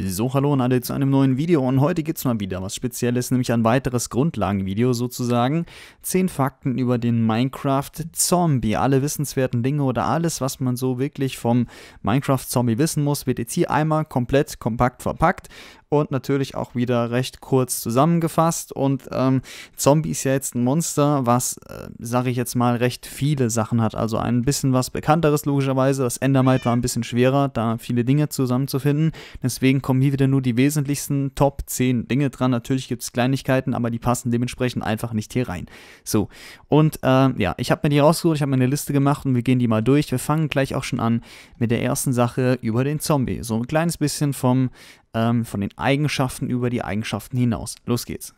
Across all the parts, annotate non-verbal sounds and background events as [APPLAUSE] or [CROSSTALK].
So, hallo und alle zu einem neuen Video und heute gibt es mal wieder was Spezielles, nämlich ein weiteres Grundlagenvideo sozusagen. 10 Fakten über den Minecraft-Zombie, alle wissenswerten Dinge oder alles, was man so wirklich vom Minecraft-Zombie wissen muss, wird jetzt hier einmal komplett kompakt verpackt und natürlich auch wieder recht kurz zusammengefasst. Und ähm, Zombie ist ja jetzt ein Monster, was, äh, sage ich jetzt mal, recht viele Sachen hat. Also ein bisschen was Bekannteres logischerweise. Das Endermite war ein bisschen schwerer, da viele Dinge zusammenzufinden. Deswegen kommen hier wieder nur die wesentlichsten Top 10 Dinge dran. Natürlich gibt es Kleinigkeiten, aber die passen dementsprechend einfach nicht hier rein. So, und äh, ja, ich habe mir die rausgeholt, ich habe mir eine Liste gemacht und wir gehen die mal durch. Wir fangen gleich auch schon an mit der ersten Sache über den Zombie. So ein kleines bisschen vom ähm, von den Eigenschaften über die Eigenschaften hinaus. Los geht's.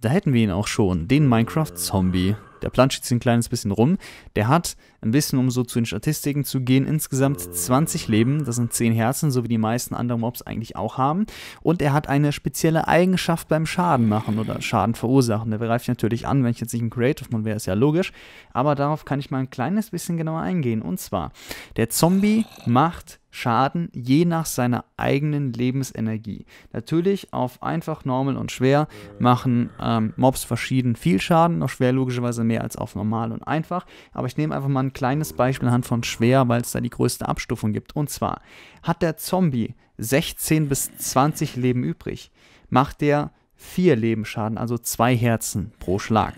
Da hätten wir ihn auch schon, den Minecraft-Zombie. Der Plan jetzt ein kleines bisschen rum. Der hat, ein bisschen um so zu den Statistiken zu gehen, insgesamt 20 Leben. Das sind 10 Herzen, so wie die meisten anderen Mobs eigentlich auch haben. Und er hat eine spezielle Eigenschaft beim Schaden machen oder Schaden verursachen. Der greift natürlich an, wenn ich jetzt nicht ein Creative Mod wäre, ist ja logisch. Aber darauf kann ich mal ein kleines bisschen genauer eingehen. Und zwar, der Zombie macht Schaden je nach seiner eigenen Lebensenergie. Natürlich auf einfach, normal und schwer machen ähm, Mobs verschieden viel Schaden, auf schwer logischerweise mehr als auf normal und einfach. Aber ich nehme einfach mal ein kleines Beispiel anhand von schwer, weil es da die größte Abstufung gibt. Und zwar hat der Zombie 16 bis 20 Leben übrig, macht der 4 Leben Schaden, also 2 Herzen pro Schlag.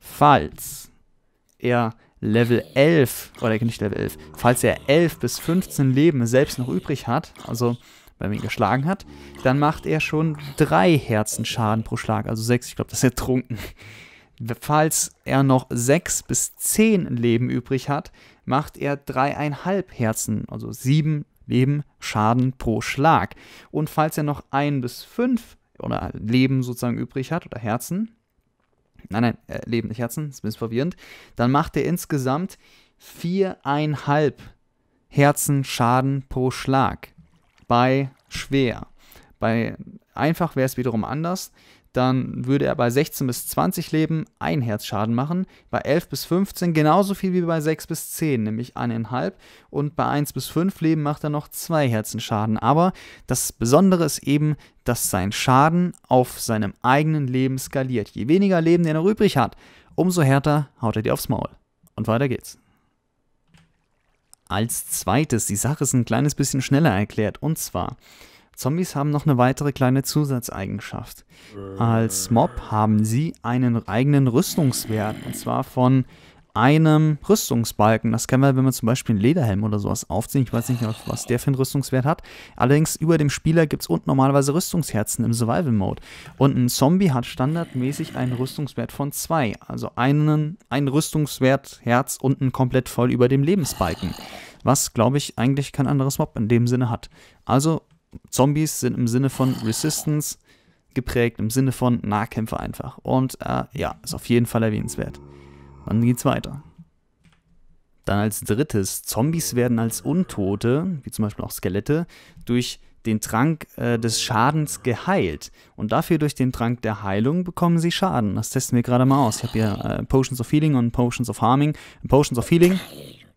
Falls er Level 11, oder nicht Level 11, falls er 11 bis 15 Leben selbst noch übrig hat, also wenn man ihn geschlagen hat, dann macht er schon 3 Herzen Schaden pro Schlag, also 6, ich glaube, das ist ertrunken. Falls er noch 6 bis 10 Leben übrig hat, macht er 3,5 Herzen, also 7 Leben Schaden pro Schlag. Und falls er noch 1 bis 5 oder Leben sozusagen übrig hat oder Herzen, nein, nein, äh, Leben, nicht Herzen, ist ein bisschen verwirrend, dann macht er insgesamt viereinhalb Herzen Schaden pro Schlag bei schwer. Bei einfach wäre es wiederum anders dann würde er bei 16 bis 20 Leben ein Herzschaden machen, bei 11 bis 15 genauso viel wie bei 6 bis 10, nämlich 1,5 und bei 1 bis 5 Leben macht er noch zwei Schaden. Aber das Besondere ist eben, dass sein Schaden auf seinem eigenen Leben skaliert. Je weniger Leben er noch übrig hat, umso härter haut er dir aufs Maul. Und weiter geht's. Als zweites, die Sache ist ein kleines bisschen schneller erklärt, und zwar Zombies haben noch eine weitere kleine Zusatzeigenschaft. Als Mob haben sie einen eigenen Rüstungswert und zwar von einem Rüstungsbalken. Das kennen wir, wenn man zum Beispiel einen Lederhelm oder sowas aufzieht. Ich weiß nicht, was der für einen Rüstungswert hat. Allerdings über dem Spieler gibt es unten normalerweise Rüstungsherzen im Survival-Mode. Und ein Zombie hat standardmäßig einen Rüstungswert von zwei, Also einen, einen Rüstungswert Herz unten komplett voll über dem Lebensbalken. Was, glaube ich, eigentlich kein anderes Mob in dem Sinne hat. Also Zombies sind im Sinne von Resistance geprägt, im Sinne von Nahkämpfe einfach. Und äh, ja, ist auf jeden Fall erwähnenswert. Dann geht's weiter. Dann als drittes, Zombies werden als Untote, wie zum Beispiel auch Skelette, durch den Trank äh, des Schadens geheilt. Und dafür durch den Trank der Heilung bekommen sie Schaden. Das testen wir gerade mal aus. Ich habe hier äh, Potions of Healing und Potions of Harming. In Potions of Healing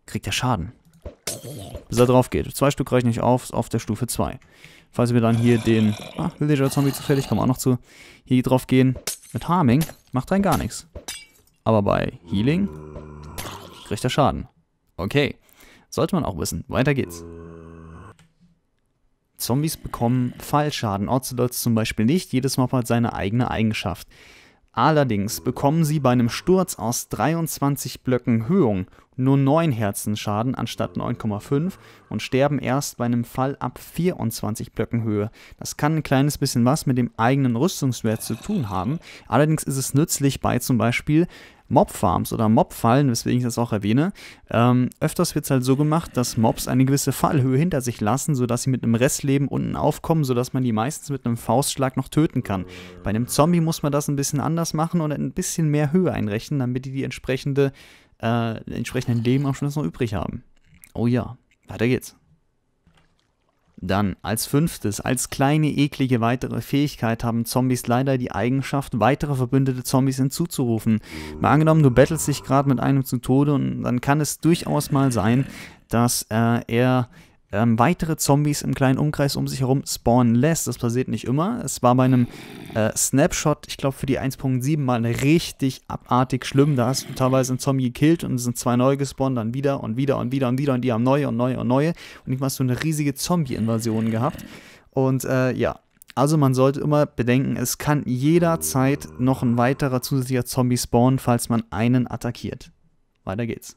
kriegt er Schaden bis er drauf geht. Zwei Stück reichen nicht auf, auf der Stufe 2. Falls wir dann hier den, ah, Villager Zombie zufällig, kommen auch noch zu, hier drauf gehen. Mit Harming macht rein gar nichts. Aber bei Healing kriegt er Schaden. Okay, sollte man auch wissen. Weiter geht's. Zombies bekommen Fallschaden, Ocelots zum Beispiel nicht. Jedes Mob hat seine eigene Eigenschaft. Allerdings bekommen sie bei einem Sturz aus 23 Blöcken Höhung nur 9 Herzensschaden anstatt 9,5 und sterben erst bei einem Fall ab 24 Blöcken Höhe. Das kann ein kleines bisschen was mit dem eigenen Rüstungswert zu tun haben. Allerdings ist es nützlich bei zum Beispiel Mob-Farms oder Mob-Fallen, weswegen ich das auch erwähne, ähm, öfters wird es halt so gemacht, dass Mobs eine gewisse Fallhöhe hinter sich lassen, sodass sie mit einem Restleben unten aufkommen, sodass man die meistens mit einem Faustschlag noch töten kann. Bei einem Zombie muss man das ein bisschen anders machen und ein bisschen mehr Höhe einrechnen, damit die die entsprechende, äh, entsprechenden Leben am Schluss noch übrig haben. Oh ja, weiter geht's. Dann als fünftes, als kleine eklige weitere Fähigkeit haben Zombies leider die Eigenschaft, weitere verbündete Zombies hinzuzurufen. Mal angenommen, du battlest dich gerade mit einem zu Tode und dann kann es durchaus mal sein, dass äh, er ähm, weitere Zombies im kleinen Umkreis um sich herum spawnen lässt. Das passiert nicht immer. Es war bei einem äh, Snapshot, ich glaube, für die 1.7 mal richtig abartig schlimm. Da hast du teilweise einen Zombie gekillt und es sind zwei neue gespawnt, dann wieder und wieder und wieder und wieder und die haben neue und neue und neue. Und ich hast du eine riesige Zombie-Invasion gehabt. Und äh, ja, also man sollte immer bedenken, es kann jederzeit noch ein weiterer zusätzlicher Zombie spawnen, falls man einen attackiert. Weiter geht's.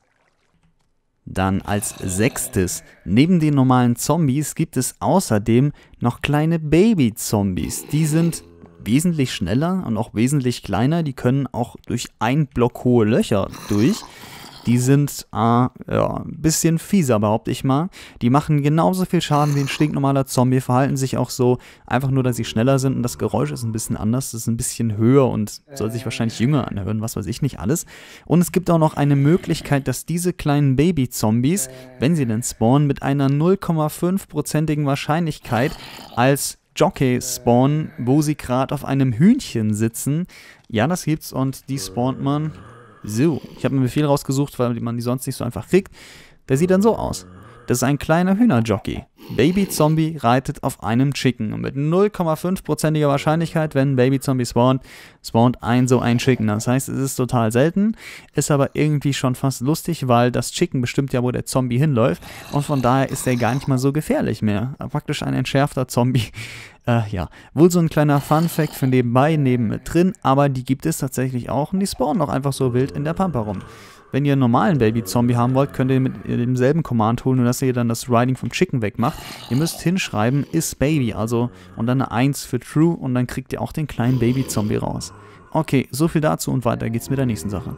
Dann als sechstes, neben den normalen Zombies gibt es außerdem noch kleine Baby-Zombies. Die sind wesentlich schneller und auch wesentlich kleiner. Die können auch durch ein Block hohe Löcher durch die sind äh, ja, ein bisschen fieser, behaupte ich mal. Die machen genauso viel Schaden wie ein stinknormaler Zombie, verhalten sich auch so, einfach nur, dass sie schneller sind und das Geräusch ist ein bisschen anders, Das ist ein bisschen höher und soll sich wahrscheinlich jünger anhören, was weiß ich nicht alles. Und es gibt auch noch eine Möglichkeit, dass diese kleinen Baby-Zombies, wenn sie denn spawnen, mit einer 0,5%igen Wahrscheinlichkeit als Jockey spawnen, wo sie gerade auf einem Hühnchen sitzen. Ja, das gibt's und die spawnt man so, ich habe einen Befehl rausgesucht, weil man die sonst nicht so einfach kriegt. Der sieht dann so aus. Das ist ein kleiner Hühnerjockey. Baby Zombie reitet auf einem Chicken. Und mit 0,5%iger Wahrscheinlichkeit, wenn Baby Zombie spawnt, spawnt ein so ein Chicken. Das heißt, es ist total selten, ist aber irgendwie schon fast lustig, weil das Chicken bestimmt ja, wo der Zombie hinläuft. Und von daher ist der gar nicht mal so gefährlich mehr. Praktisch ein entschärfter Zombie. [LAUGHS] Äh, ja, wohl so ein kleiner Fun-Fact für nebenbei, neben mit drin, aber die gibt es tatsächlich auch und die spawnen auch einfach so wild in der Pampa rum. Wenn ihr einen normalen Baby-Zombie haben wollt, könnt ihr mit demselben Command holen, nur dass ihr dann das Riding vom Chicken wegmacht. Ihr müsst hinschreiben, ist Baby, also und dann eine 1 für True und dann kriegt ihr auch den kleinen Baby-Zombie raus. Okay, so viel dazu und weiter geht's mit der nächsten Sache.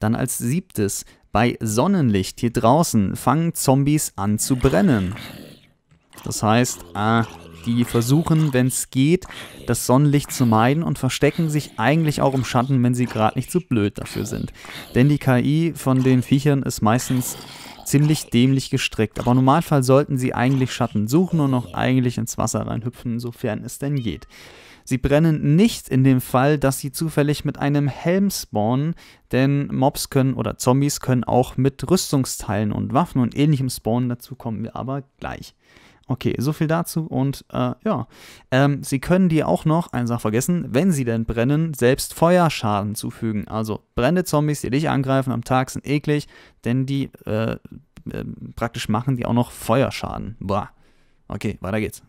Dann als siebtes, bei Sonnenlicht hier draußen fangen Zombies an zu brennen. Das heißt, ah, die versuchen, wenn es geht, das Sonnenlicht zu meiden und verstecken sich eigentlich auch im Schatten, wenn sie gerade nicht zu so blöd dafür sind. Denn die KI von den Viechern ist meistens ziemlich dämlich gestrickt. Aber im Normalfall sollten sie eigentlich Schatten suchen und auch eigentlich ins Wasser reinhüpfen, sofern es denn geht. Sie brennen nicht in dem Fall, dass sie zufällig mit einem Helm spawnen, denn Mobs können oder Zombies können auch mit Rüstungsteilen und Waffen und ähnlichem spawnen. Dazu kommen wir aber gleich. Okay, so viel dazu und äh, ja, ähm, Sie können dir auch noch, eine Sache vergessen, wenn Sie denn brennen, selbst Feuerschaden zufügen. Also brennende Zombies, die dich angreifen am Tag, sind eklig, denn die äh, äh, praktisch machen die auch noch Feuerschaden. Boah. Okay, weiter geht's.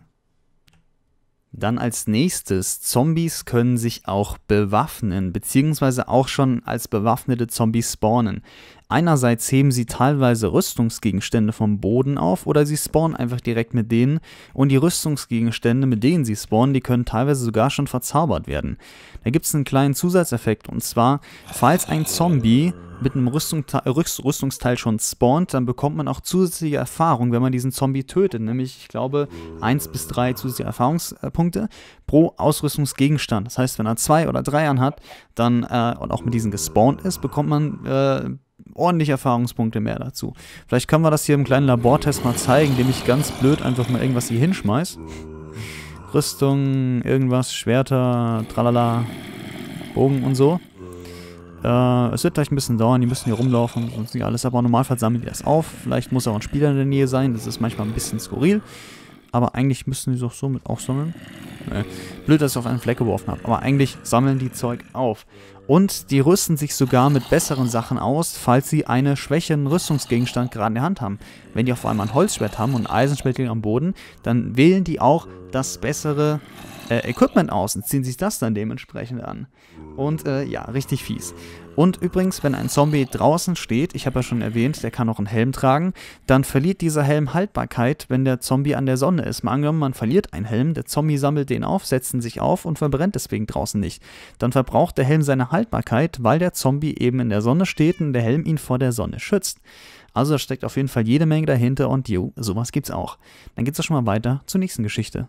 Dann als nächstes, Zombies können sich auch bewaffnen, beziehungsweise auch schon als bewaffnete Zombies spawnen. Einerseits heben sie teilweise Rüstungsgegenstände vom Boden auf oder sie spawnen einfach direkt mit denen und die Rüstungsgegenstände, mit denen sie spawnen, die können teilweise sogar schon verzaubert werden. Da gibt es einen kleinen Zusatzeffekt und zwar, falls ein Zombie mit einem Rüstungteil, Rüstungsteil schon spawnt, dann bekommt man auch zusätzliche Erfahrung, wenn man diesen Zombie tötet. Nämlich, ich glaube, 1 bis 3 zusätzliche Erfahrungspunkte pro Ausrüstungsgegenstand. Das heißt, wenn er 2 oder 3 anhat, dann äh, und auch mit diesen gespawnt ist, bekommt man äh, ordentlich Erfahrungspunkte mehr dazu. Vielleicht können wir das hier im kleinen Labortest mal zeigen, indem ich ganz blöd einfach mal irgendwas hier hinschmeiß. Rüstung, irgendwas, Schwerter, tralala, Bogen und so. Äh, es wird gleich ein bisschen dauern, die müssen hier rumlaufen und nicht alles, aber normal sammeln die das auf. Vielleicht muss auch ein Spieler in der Nähe sein, das ist manchmal ein bisschen skurril. Aber eigentlich müssen die doch somit auch sammeln. Äh, blöd, dass ich auf einen Fleck geworfen habe. Aber eigentlich sammeln die Zeug auf. Und die rüsten sich sogar mit besseren Sachen aus, falls sie einen schwächeren Rüstungsgegenstand gerade in der Hand haben. Wenn die auf einmal ein Holzschwert haben und ein Eisenschwert liegt am Boden, dann wählen die auch das bessere äh, Equipment aus und ziehen sich das dann dementsprechend an. Und äh, ja, richtig fies. Und übrigens, wenn ein Zombie draußen steht, ich habe ja schon erwähnt, der kann auch einen Helm tragen, dann verliert dieser Helm Haltbarkeit, wenn der Zombie an der Sonne ist. Mal angenommen, man verliert einen Helm, der Zombie sammelt den auf, setzt ihn sich auf und verbrennt deswegen draußen nicht. Dann verbraucht der Helm seine Haltbarkeit, weil der Zombie eben in der Sonne steht und der Helm ihn vor der Sonne schützt. Also da steckt auf jeden Fall jede Menge dahinter und jo, sowas gibt's auch. Dann geht's auch schon mal weiter zur nächsten Geschichte.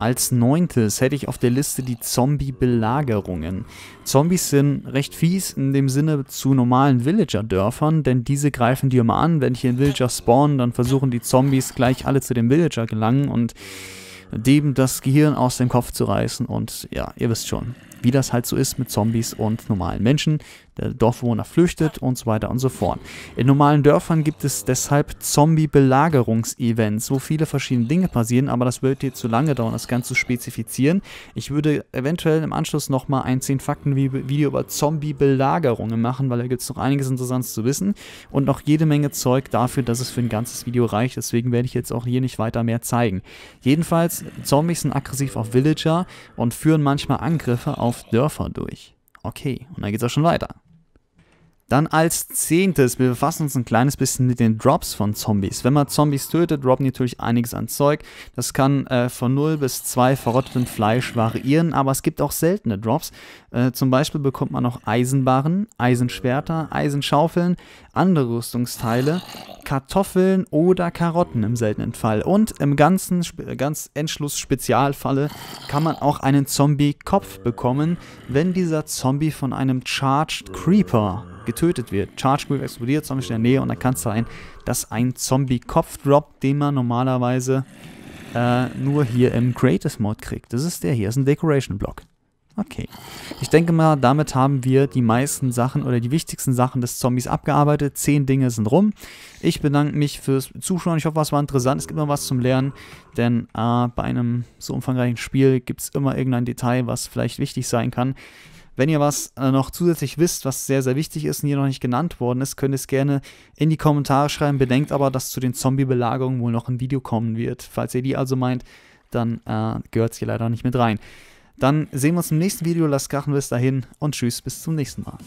Als neuntes hätte ich auf der Liste die Zombie-Belagerungen. Zombies sind recht fies in dem Sinne zu normalen Villager-Dörfern, denn diese greifen die immer an. Wenn hier ein Villager spawnen, dann versuchen die Zombies gleich alle zu dem Villager gelangen und dem das Gehirn aus dem Kopf zu reißen. Und ja, ihr wisst schon, wie das halt so ist mit Zombies und normalen Menschen. Äh, Dorfbewohner flüchtet und so weiter und so fort. In normalen Dörfern gibt es deshalb Zombie-Belagerungsevents, wo viele verschiedene Dinge passieren, aber das wird dir zu lange dauern, das Ganze zu spezifizieren. Ich würde eventuell im Anschluss nochmal ein 10-Fakten-Video über Zombie-Belagerungen machen, weil da gibt es noch einiges Interessantes zu wissen und noch jede Menge Zeug dafür, dass es für ein ganzes Video reicht. Deswegen werde ich jetzt auch hier nicht weiter mehr zeigen. Jedenfalls, Zombies sind aggressiv auf Villager und führen manchmal Angriffe auf Dörfer durch. Okay, und dann geht's auch schon weiter. Dann als zehntes, wir befassen uns ein kleines bisschen mit den Drops von Zombies. Wenn man Zombies tötet, droppen natürlich einiges an Zeug. Das kann äh, von 0 bis 2 verrottetem Fleisch variieren, aber es gibt auch seltene Drops. Äh, zum Beispiel bekommt man noch Eisenbarren, Eisenschwerter, Eisenschaufeln, andere Rüstungsteile, Kartoffeln oder Karotten im seltenen Fall. Und im ganzen, ganz Endschluss Spezialfalle kann man auch einen Zombie-Kopf bekommen, wenn dieser Zombie von einem Charged Creeper getötet wird. Charge Group explodiert, Zombie in der Nähe und dann kann es sein, dass ein Zombie Kopf droppt, den man normalerweise äh, nur hier im Greatest Mod kriegt. Das ist der hier, das ist ein Decoration Block. Okay. Ich denke mal, damit haben wir die meisten Sachen oder die wichtigsten Sachen des Zombies abgearbeitet. Zehn Dinge sind rum. Ich bedanke mich fürs Zuschauen. Ich hoffe, es war interessant. Es gibt immer was zum Lernen, denn äh, bei einem so umfangreichen Spiel gibt es immer irgendein Detail, was vielleicht wichtig sein kann. Wenn ihr was äh, noch zusätzlich wisst, was sehr, sehr wichtig ist und hier noch nicht genannt worden ist, könnt ihr es gerne in die Kommentare schreiben. Bedenkt aber, dass zu den Zombie-Belagerungen wohl noch ein Video kommen wird. Falls ihr die also meint, dann äh, gehört es hier leider nicht mit rein. Dann sehen wir uns im nächsten Video. Lasst Krachen bis dahin und tschüss, bis zum nächsten Mal.